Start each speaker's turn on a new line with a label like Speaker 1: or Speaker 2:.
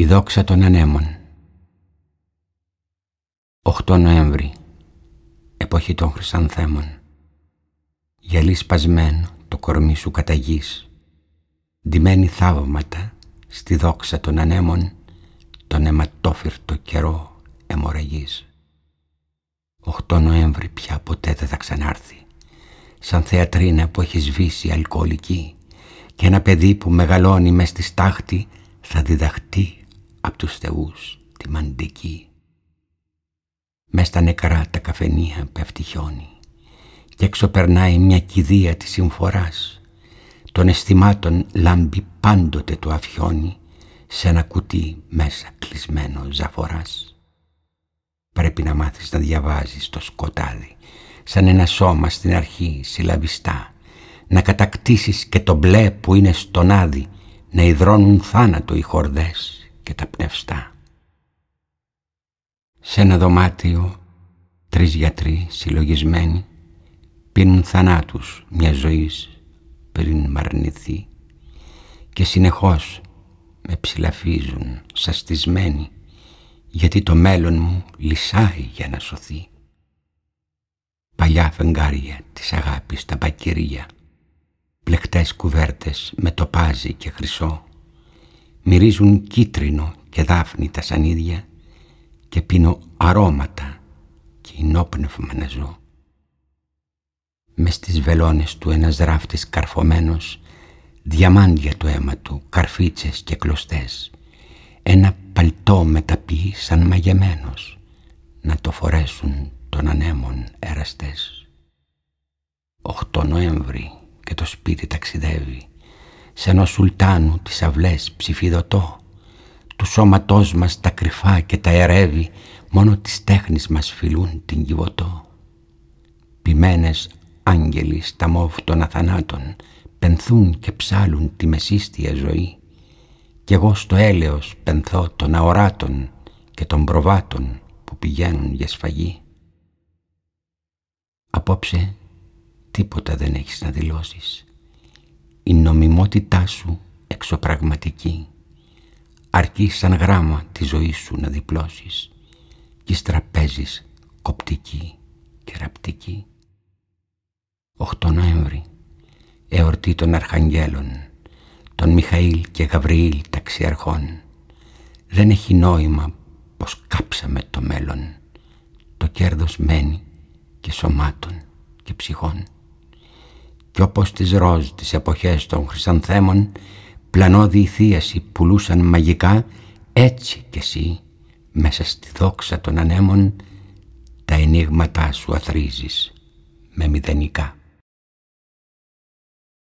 Speaker 1: Η δόξα των ανέμων 8 Νοέμβρη Εποχή των Χρυσανθέμων Γυαλί σπασμένο το κορμί σου καταγής θαύματα στη δόξα των ανέμων Τον αιματόφυρτο καιρό αιμορραγής 8 Νοέμβρη πια ποτέ δεν θα ξανάρθει Σαν θεατρίνα που έχει σβήσει αλκοολική Και ένα παιδί που μεγαλώνει μες στη στάχτη Θα διδαχτεί απ' τους θεούς τη μαντική. Μες στα νεκρά τα καφενεία πέφτει χιόνι και περνάει μια κηδεία της συμφοράς. Των αισθημάτων λάμπει πάντοτε το αφιόνι σε ένα κουτί μέσα κλεισμένο ζαφοράς. Πρέπει να μάθεις να διαβάζεις το σκοτάδι σαν ένα σώμα στην αρχή συλλαβιστά να κατακτήσεις και το μπλε που είναι στον άδει να υδρώνουν θάνατο οι χορδές και τα πνευστά. Σε ένα δωμάτιο, τρεις γιατροί συλλογισμένοι πίνουν θανάτους μια ζωής πριν μαρνηθεί και συνεχώς με ψηλαφίζουν σαστισμένοι γιατί το μέλλον μου λυσάει για να σωθεί. Παλιά φεγγάρια της αγάπης τα μπακυρία, πλεκτές κουβέρτες με τοπάζι και χρυσό, Μυρίζουν κίτρινο και δάφνη τα σανίδια και πίνω αρώματα και ενόπνευμα να ζω. Μες στις βελόνες του ένας ράφτης καρφωμένος, διαμάντια το αίμα του, καρφίτσες και κλωστές, ένα παλτό με ταπί σαν μαγεμένος, να το φορέσουν τον ανέμων εραστές. 8 Νοέμβρη και το σπίτι ταξιδεύει, Σ' ενός σουλτάνου τις αυλές ψηφιδωτό του σώματός μας τα κρυφά και τα ερεύει μόνο τις τέχνης μας φιλούν την κυβωτό ποιμένες άγγελοι στα μόβ των αθανάτων πενθούν και ψάλουν τη μεσίστια ζωή κι εγώ στο έλεος πενθώ των αοράτων και των προβάτων που πηγαίνουν για σφαγή απόψε τίποτα δεν έχεις να δηλώσεις η νομιμότητά σου εξωπραγματική αρκεί σαν γράμμα τη ζωή σου να διπλώσεις κι στραπέζεις κοπτική και ραπτική. 8 Νοέμβρη, εορτή των Αρχαγγέλων, των Μιχαήλ και Γαβριήλ ταξιαρχών. Δεν έχει νόημα πως κάψαμε το μέλλον, το κέρδος μένει και σωμάτων και ψυχών και όπως τις ροζ τις εποχές των χρυσανθέμων πλανώδη θίαση πουλούσαν μαγικά έτσι κι εσύ μέσα στη δόξα των ανέμων τα ενίγματά σου αθρίζεις με μηδενικά.